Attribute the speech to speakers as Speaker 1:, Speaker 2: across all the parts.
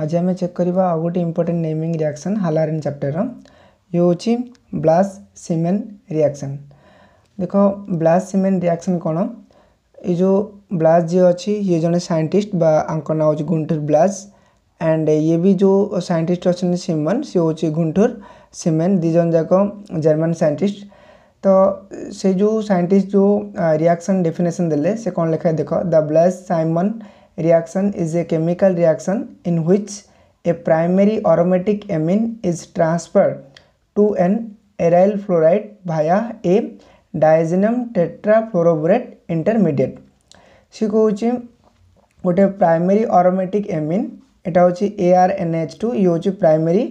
Speaker 1: आज आम चेक गोटे important naming reaction haloarene chapter ये हूँ ब्लास्ट सीमेन रियाक्शन देखो ब्लास्ट सीमेन रियाक्शन कौन यो ब्लास्ट जी अच्छी ये जन सैंटिस्ट बा नाँ हो गुंठुर ब्लास् एंड ये भी जो सैंटिस्ट अच्छे सीमन सी हूँ गुंठुर सीमेन दिजन जाक जर्मान सैंटिस्ट तो से जो सैंटिस्ट जो रियाक्शन डेफिनेसन दे कौन लिखा है देख the Balz Schiemann reaction is a a chemical reaction in which a primary aromatic amine is transferred to an aryl fluoride via a diazonium tetrafluoroborate intermediate सी कौच गोटे प्राइमरी अरोमेटिक एमिन यहाँ हूँ A R N H two ये हूँ primary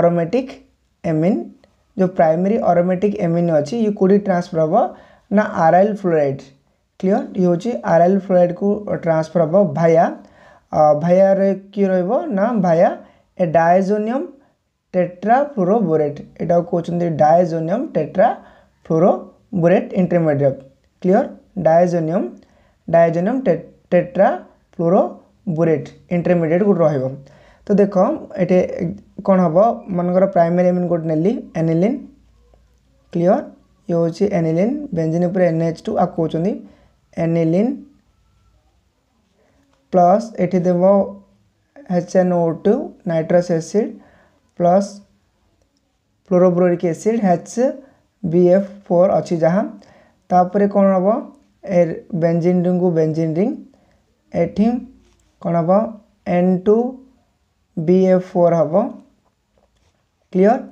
Speaker 1: aromatic amine जो primary aromatic amine अच्छी ये कौटी ट्रांसफर हम ना आरएल फ्लोराइड क्लीयर ये हूँ आर एल फ्लोराइड को ट्रांसफर हम भाया भाया किए रहा भाया ए डायजोनियम टेट्राफ्लोरोबोरेट यहाँ कौन diazonium tetra tetrafluoroborate intermediate clear diazonium diazonium tetrafluoroborate intermediate गोटे रहा तो देख ये कौन हम मनकर प्राइमरी एमिन गोटे नेली एनिलिन क्लीयर ये हूँ aniline benzene N H two आ कहते एनिलीन प्लस ये देव H N O two nitrous acid plus fluoroboric acid H B F four अच्छी जहाँ तापर कौन हम ए बेंजीन रिंग को बेंजीन रिंग एटी कौन हम N two B F four हम क्लीयर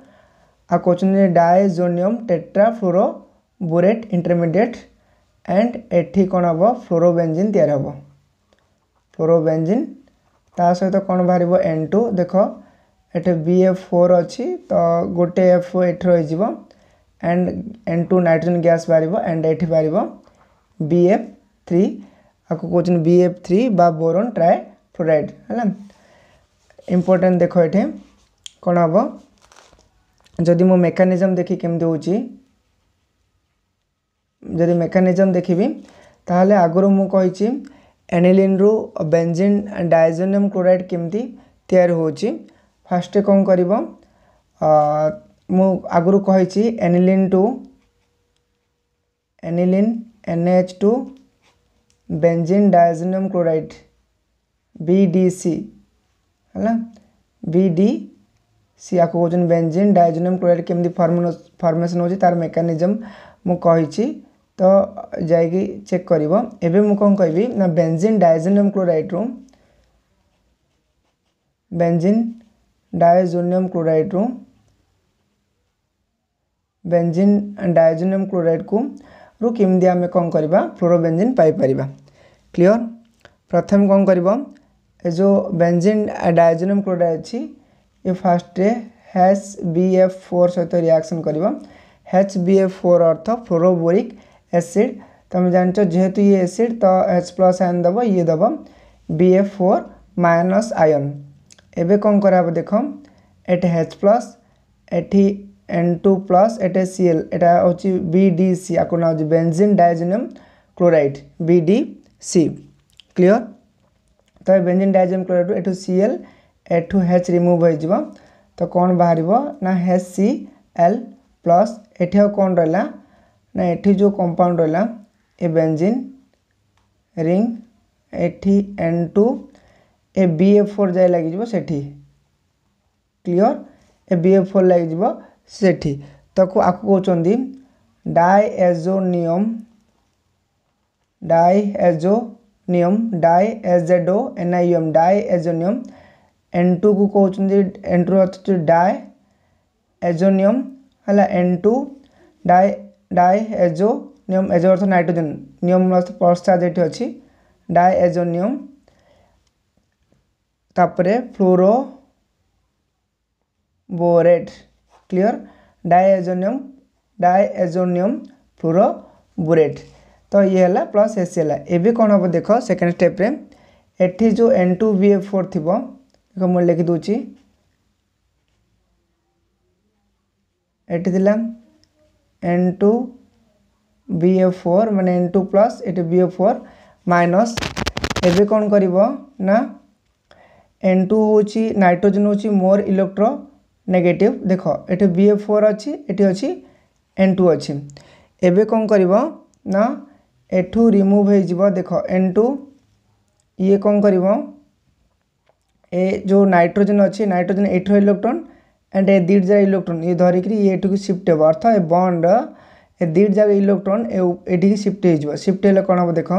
Speaker 1: आ कौन डाएजोनियम टेट्राफ्लोरोबोरेट इंटरमीडिएट ଆଣ୍ଡ ଏଠି କ'ଣ ହେବ ଫ୍ଲୋରୋବେଞ୍ଜିନ୍ ତିଆରି ହେବ ଫ୍ଲୋରୋବେଞ୍ଜିନ୍ ତା ସହିତ କ'ଣ ବାହାରିବ ଏନ୍ ଟୁ ଦେଖ ଏଠି ବି ଏଫ୍ ଫୋର୍ ଅଛି ତ ଗୋଟେ ଏଫ୍ ଏଠି ରହିଯିବ and N two nitrogen gas ବାହାରିବ ଆଣ୍ଡ ଏଠି ବାହାରିବ ବି ଏଫ୍ ଥ୍ରୀ ଆକୁ କହୁଛନ୍ତି ବି ଏଫ୍ ଥ୍ରୀ ବା ବୋରନ୍ ଟ୍ରାଏ ଫ୍ଲୋରାଇଡ଼୍ ହେଲା ଇମ୍ପୋର୍ଟାଣ୍ଟ ଦେଖ ଏଠି କ'ଣ ହେବ ଯଦି ମୁଁ ମେକାନିଜମ୍ ଦେଖି କେମିତି ହେଉଛି ଯଦି ମେକାନିଜମ୍ ଦେଖିବି ତାହେଲେ ଆଗରୁ ମୁଁ କହିଛି ଏନିଲିନ୍ରୁ ବେଞ୍ଜିନ୍ ଡାଇଜୋନିୟମ୍ କ୍ଲୋରାଇଡ଼୍ କେମିତି ତିଆରି ହେଉଛି ଫାର୍ଷ୍ଟ କ'ଣ କରିବ ମୁଁ ଆଗରୁ କହିଛି aniline to aniline N H two benzene diazonium chloride B D C ହେଲା ବି ଡି ସି ଆକୁ କହୁଛନ୍ତି ବେଞ୍ଜିନ୍ ଡାଇଜୋନିୟମ୍ କ୍ଲୋରାଇଡ଼୍ କେମିତି ଫର୍ମେସନ୍ ହେଉଛି ତା'ର ମେକାନିଜମ୍ ମୁଁ କହିଛି ତ ଯାଇକି ଚେକ୍ କରିବ ଏବେ ମୁଁ କ'ଣ କହିବି ନା ବେଞ୍ଜିନ୍ ଡାଇଜୋନିୟମ୍ କ୍ଲୋରାଇଡ଼୍ରୁ ବେଞ୍ଜିନ୍ ଡାଇଜୋନିୟମ୍ କ୍ଲୋରାଇଡ଼୍ରୁ ବେଞ୍ଜିନ୍ ଡାଇଜୋନିୟମ୍ କ୍ଲୋରାଇଡ଼୍କୁ ରୁ କେମିତି ଆମେ କ'ଣ କରିବା ଫ୍ଲୋରୋବେଞ୍ଜିନ୍ ପାଇପାରିବା କ୍ଲିଅର ପ୍ରଥମେ କ'ଣ କରିବ ଏ ଯେଉଁ ବେଞ୍ଜିନ୍ ଡାଇଜୋନିୟମ୍ କ୍ଲୋରାଇଡ଼୍ ଅଛି ଏ ଫାର୍ଷ୍ଟରେ ହେଚ୍ ବି ଏଫ୍ ଫୋର୍ ସହିତ ରିଆକ୍ସନ୍ କରିବ ହେଚ୍ ବି ଏଫ୍ ଫୋର୍ ଅର୍ଥ ଫ୍ଲୋରୋବୋରିକ୍ অ্যাসিড তো আমি জানিছ যেহেতু ইয়ে অ্যাসিড তো এচ প্লস আয়ন দেব ইয়ে দেব বিএফ ফোর মাইনস আয়ন এবে কম করা হবে দেখ এটি এচ প্লস এটি এন টু প্লস এটি সিএল এটা হচ্ছে বিডিসি আকু না হচ্ছে benzene diazonium chloride B D C clear তো বেঞ্জিন ডাইজেনিয়াম ক্লোরাইড এটু সিএল এটু হেচ রিমুভ হয়ে যাব তো কোণ বাহার না হেচ সি এল প্লস এটি আর কোণ রা ନା ଏଠି ଯେଉଁ କମ୍ପାଉଣ୍ଡ ରହିଲା ଏ ବେଞ୍ଜିନ୍ ରିଙ୍ଗ ଏଠି ଏନ୍ ଟୁ ଏ ବି ଏଫ୍ ଫୋର୍ ଯାଏ ଲାଗିଯିବ ସେଠି କ୍ଲିଅର୍ ଏ ବି ଏଫ୍ ଫୋର୍ ଲାଗିଯିବ ସେଠି ତାକୁ ଆକୁ କହୁଛନ୍ତି die diazonium diazonium diazonium diazonium N ଟୁକୁ କହୁଛନ୍ତି ଏନ୍ ଟୁ ଡାଏ ଏଜୋନିୟମ ହେଲା N two di diazonium azo ଅର୍ଥ ନାଇଟ୍ରୋଜେନ୍ ନିୟମ ଅର୍ଥ ପ୍ଲସ୍ ଚାର୍ଜ ଏଠି ଅଛି ଡାଏ ଏଜୋ ନିୟମ ତାପରେ fluoroborate clear diazonium diazonium fluoroborate ତ ଇଏ ହେଲା ପ୍ଲସ୍ ଏସି ହେଲା ଏବେ କ'ଣ ହେବ ଦେଖ ସେକେଣ୍ଡ ଷ୍ଟେପ୍ରେ ଏଠି ଯେଉଁ N two B F four ଥିବ ଦେଖ ମୁଁ ଲେଖିଦେଉଛି ଏଠି ଥିଲା এন টু বিএ ফোর মানে এন টু প্লস ଏଠି ବିଏ ଫୋର୍ ମାଇନସ୍ ଏବେ କ'ଣ କରିବ ନା ଏନ୍ ଟୁ ହେଉଛି ନାଇଟ୍ରୋଜେନ୍ ହେଉଛି ମୋର ଇଲେକ୍ଟ୍ରୋ ନେଗେଟିଭ୍ ଦେଖ ଏଠି ବିଏ ଫୋର୍ ଅଛି ଏଠି ଅଛି ଏନ୍ ଟୁ ଅଛି ଏବେ କ'ଣ କରିବ ନା ଏଠୁ ରିମୁଭ୍ ହେଇଯିବ ଦେଖ ଏନ୍ ଟୁ ଇଏ କ'ଣ କରିବ ଏ ଯେଉଁ ନାଇଟ୍ରୋଜେନ୍ ଅଛି ନାଇଟ୍ରୋଜେନ୍ ଏଠୁ ଇଲେକ୍ଟ୍ରୋନ୍ एंड ए दीड जगह इलेक्ट्रोन ये धरिकी ये सिफ्ट हे अर्थ ए बंड ए दीड जगह इलेक्ट्रन ये सिफ्ट हो सिफ्ट हेल्ले कौन हम देख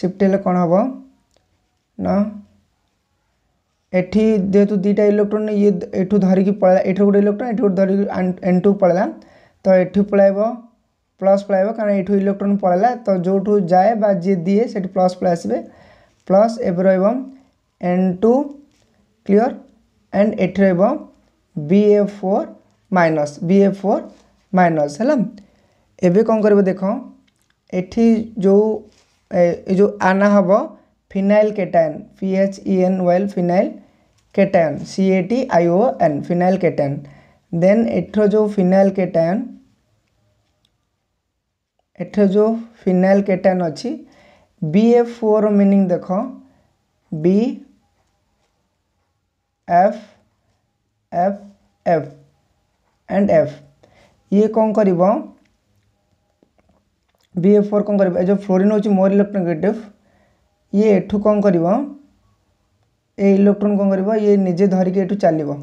Speaker 1: सिफ्ट हेल्ले कौन हम ना एटी जेहेतु दुईटा ये एठू धरिकी पड़ा ये गोटे इलेक्ट्रन ये धरिक एन टू पड़ा तो ये पलैब प्लस पलैब कारण ये इलेक्ट्रन पड़ा तो जो जाए बा जी दिए से प्लस पलैसे प्लस एवं रन टू क्लीयर ଆଣ୍ଡ ଏଠାରେ ହେବ B A four minus B A four minus ହେଲା ଏବେ କ'ଣ କରିବ ଦେଖ ଏଠି ଯେଉଁ ଏ ଯେଉଁ ଆନା ହେବ phenyl cation P H E N Y L phenyl cation C A T I O N phenyl cation then ଏଠିର ଯେଉଁ ଫିନାଇଲ୍ କେଟାୟନ୍ ଏଠିର ଯେଉଁ ଫିନାଇଲ୍ କେଟାୟନ୍ ଅଛି ବି ଏ ଫୋର୍ ମିନିଂ ଦେଖ B F F F and F ये कौन कर बी एफ फोर कौन कर जो फ्लोरीन हो मोर इलेक्ट्रोनेगेटिव ये यठ कौन कर ये इलेक्ट्रोन कौन कर ये निजे धरिक चलो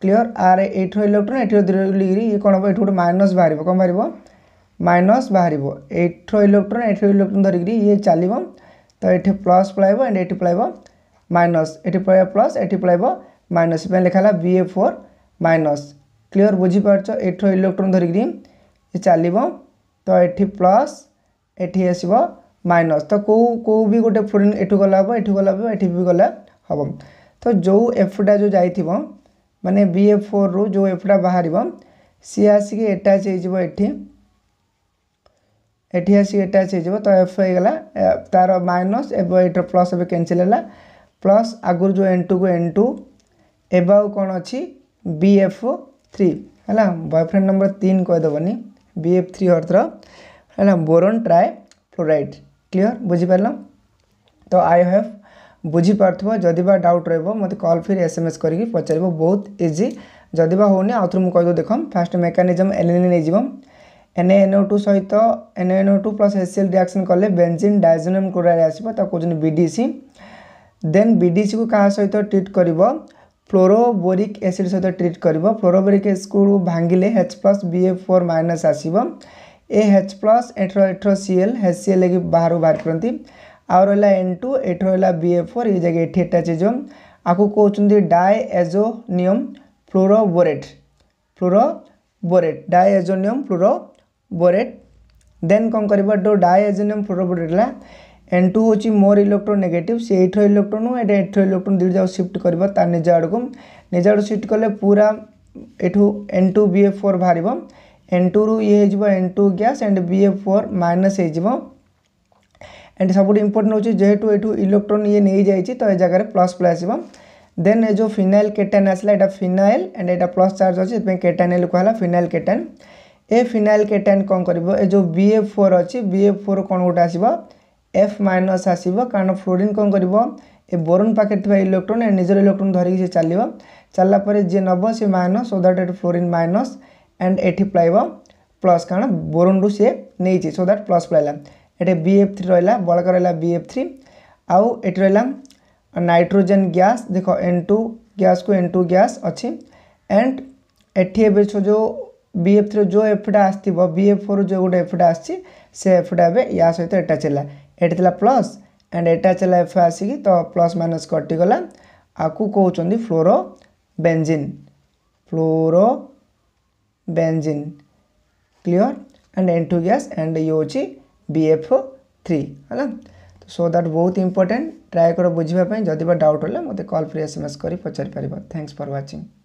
Speaker 1: clear R eight electron eight ये कौन हम ये माइनस बाहर कौन बाहर माइनस बाहर एठ इलेक्ट्रोन एठ इलेक्ट्रोन धरिकी ये चलो तो ये प्लस पलाइब एंड ये पलाइबा ମାଇନସ୍ ଏଠି ପଳାଇବ ପ୍ଲସ୍ ଏଠି ପଳାଇବ ମାଇନସ୍ ସେଥିପାଇଁ ଲେଖା ହେଲା B A four minus clear ବୁଝିପାରୁଛ ଏଠିର ଇଲେକ୍ଟ୍ରୋନ୍ ଧରିକିରି ଚାଲିବ ତ ଏଠି ପ୍ଲସ୍ ଏଠି ଆସିବ ମାଇନସ୍ ତ କେଉଁ କେଉଁ ବି ଗୋଟେ ଫ୍ଲୋରିନ୍ ଏଠୁ ଗଲା ହେବ ଏଠୁ ଗଲା ହେବ ଏଠି ବି ଗଲା ହେବ ତ ଯେଉଁ ଏଫ୍ଟା ଯେଉଁ ଯାଇଥିବ ମାନେ ବି ଏ ଫୋର୍ରୁ ଯେଉଁ ଏଫ୍ଟା ବାହାରିବ ସିଏ ଆସିକି ଆଟାଚ୍ ହେଇଯିବ ଏଠି ଏଠି ଆସିକି ଆଟାଚ୍ ହେଇଯିବ ତ ଏଫ୍ ହେଇଗଲା ତା'ର ମାଇନସ୍ ଏବଂ ଏଇଟାର ପ୍ଲସ୍ ଏବେ କ୍ୟାନସେଲ୍ ହେଲା ପ୍ଲସ୍ ଆଗରୁ ଯେଉଁ ଏନ୍ ଟୁକୁ ଏନ୍ ଟୁ ଏବେ ଆଉ କ'ଣ ଅଛି ବି ଏଫ୍ ଥ୍ରୀ ହେଲା ବୟଫ୍ରେଣ୍ଡ ନମ୍ବର ତିନି କହିଦେବନି ବି ଏଫ୍ ଥ୍ରୀ ଅର୍ଥର ହେଲା ବୋରନ୍ ଟ୍ରାଏ ଫ୍ଲୋରାଇଡ଼ କ୍ଲିଅର ବୁଝିପାରିଲ ତ ଆଇ ହ୍ୟାଭ୍ ବୁଝିପାରୁଥିବ ଯଦି ବା ଡାଉଟ୍ ରହିବ ମୋତେ କଲ୍ ଫିର୍ ଏସ୍ ଏମ୍ ଏସ୍ କରିକି ପଚାରିବ ବହୁତ ଇଜି ଯଦି ବା ହେଉନି ଆଉ ଥରେ ମୁଁ କହିଦେଉ ଦେଖ ଫାଷ୍ଟ ମେକାନିଜମ୍ ଏଲେନିନ୍ ହେଇଯିବ ଏନ୍ ଏନ୍ ଓ ଟୁ ସହିତ N N O two plus S C L reaction କଲେ ବେଞ୍ଜିନ୍ ଡାଇଜୋନିୟମ୍ କ୍ଲୋରାଇଡ଼ ଆସିବ ତାକୁ କହୁଛନ୍ତି ବି ଡି ସି দেন বিডিসি কু কাহ সহ ট্রিট করব ফ্লোরোবোরিক এসিড সহ ট্রিট করব ফ্লোরোবোরিক এসিড ভাঙ্গিলে H plus B A four minus আসব এ এচ প্লস এঠর এঠর সিএল এস সিএল লাগি বাহার বাহার করতে আউ রা এন টু এঠর রা বি এ ফোর এই জায়গায় এটি এটাচ হয়ে আকু কৌঁচ ডাই এজোনিয়ম ফ্লোরোবোরেট ফ্লোরোবোরেট ডাই এজোনিয়ম ফ্লোরোবোরেট দেন কম করব ডাই এজোনিয়ম ফ্লোরোবোরেট লা ଏନ୍ ଟୁ ହେଉଛି ମୋର ଇଲେକ୍ଟ୍ରୋନ୍ ନେଗେଟିଭ୍ ସେ ଏଇଠିର ଇଲେକ୍ଟ୍ରୋନ୍ ଏଇଟା ଏଠିର ଇଲେକ୍ଟ୍ରୋନ୍ ଦୁଇଟା ଯାକ ସିଫ୍ଟ କରିବ ତା ନିଜ ଆଡ଼କୁ ନିଜ ଆଡ଼କୁ ସିଫ୍ଟ କଲେ ପୁରା ଏଠୁ N two B F four ବାହାରିବ ଏନ୍ ଟୁରୁ ଇଏ ହେଇଯିବ N two gas and B F four minus ହେଇଯିବ ଆଣ୍ଡ ସବୁଠୁ ଇମ୍ପୋର୍ଟାଣ୍ଟ ହେଉଛି ଯେହେତୁ ଏଠୁ ଇଲେକ୍ଟ୍ରୋନ୍ ଇଏ ନେଇଯାଇଛି ତ ଏ ଜାଗାରେ ପ୍ଲସ୍ ପ୍ଲସ୍ ଆସିବ ଦେନ୍ ଏ ଯେଉଁ ଫିନାଇଲ୍ କେଟାନ୍ ଆସିଲା ଏଇଟା ଫିନାଇଲ୍ ଆଣ୍ଡ ଏଇଟା ପ୍ଲସ୍ ଚାର୍ଜ ଅଛି ସେଥିପାଇଁ କେଟାନ୍ ଏ କୁହାହେଲା ଫିନାଇଲ୍ କେଟାନ୍ ଏ ଫିନାଇଲ୍ କେଟାନ୍ କ'ଣ କରିବ ଏ ଯେଉଁ ବି ଏଫ୍ ଫୋର୍ ଅଛି ବି ଏଫ୍ ଫୋର୍ କ'ଣ ଗୋଟେ ଆସିବ এফ মাইনস আসব কারণ ফ্লোরিন কম করব এ বোরন পাখে থাকা ইলেকট্রোন এ নিজের ইলেকট্রোন ধরিকি সে চালিব চালা পরে যে নব সে মাইনস সো দ্যাট এটি ফ্লোরিন মাইনস অ্যান্ড এটি প্লাইব প্লস কারণ বোরন রু সে নেইছি সো দ্যাট প্লস প্লাইলা এটি বি এফ থ্রি রহলা বলক রহলা বি এফ থ্রি আউ এটি রহলা নাইট্রোজেন গ্যাস দেখ এন টু গ্যাস কু এন টু গ্যাস অছি অ্যান্ড এটি এবে যে বি এফ থ্রি যে এফটা আসব বি এফ ফোর যে গোটে এফটা আসছে সে এফটা এবে ইয়া সহ এটা চালা ये प्लस एंड एटाच एफ आसिक तो प्लस माइनस कटिगला आपको कौन fluoro benzene fluoro benzene clear and N two gas and ये हूँ बी एफ थ्री है तो सो दैट बहुत इंपोर्टेंट ट्राए कर बुझापी जब डाउट होते मतलब कल फ्री एस एम एस कर पचारिपर थैंक्स फर व्वाचिंग